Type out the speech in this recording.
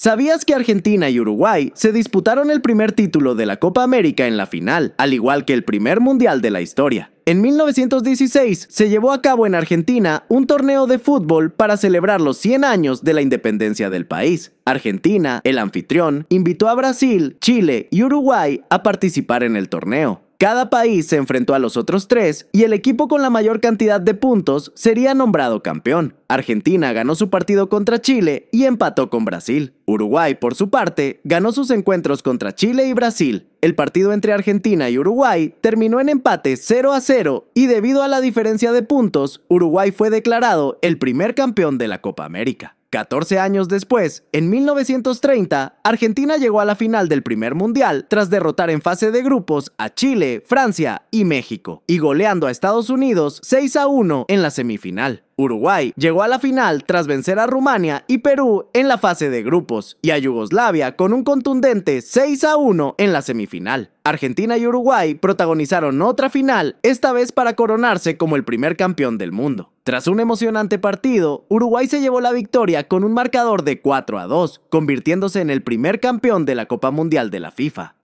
¿Sabías que Argentina y Uruguay se disputaron el primer título de la Copa América en la final, al igual que el primer mundial de la historia? En 1916 se llevó a cabo en Argentina un torneo de fútbol para celebrar los 100 años de la independencia del país. Argentina, el anfitrión, invitó a Brasil, Chile y Uruguay a participar en el torneo. Cada país se enfrentó a los otros tres y el equipo con la mayor cantidad de puntos sería nombrado campeón. Argentina ganó su partido contra Chile y empató con Brasil. Uruguay, por su parte, ganó sus encuentros contra Chile y Brasil. El partido entre Argentina y Uruguay terminó en empate 0 a 0 y debido a la diferencia de puntos, Uruguay fue declarado el primer campeón de la Copa América. 14 años después, en 1930, Argentina llegó a la final del primer mundial tras derrotar en fase de grupos a Chile, Francia y México, y goleando a Estados Unidos 6 a 1 en la semifinal. Uruguay llegó a la final tras vencer a Rumania y Perú en la fase de grupos y a Yugoslavia con un contundente 6 a 1 en la semifinal. Argentina y Uruguay protagonizaron otra final, esta vez para coronarse como el primer campeón del mundo. Tras un emocionante partido, Uruguay se llevó la victoria con un marcador de 4 a 2, convirtiéndose en el primer campeón de la Copa Mundial de la FIFA.